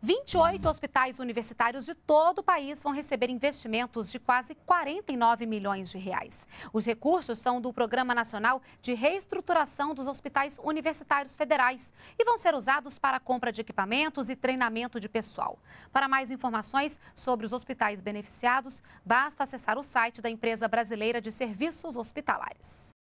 28 hospitais universitários de todo o país vão receber investimentos de quase 49 milhões de reais. Os recursos são do Programa Nacional de Reestruturação dos Hospitais Universitários Federais e vão ser usados para compra de equipamentos e treinamento de pessoal. Para mais informações sobre os hospitais beneficiados, basta acessar o site da Empresa Brasileira de Serviços Hospitalares.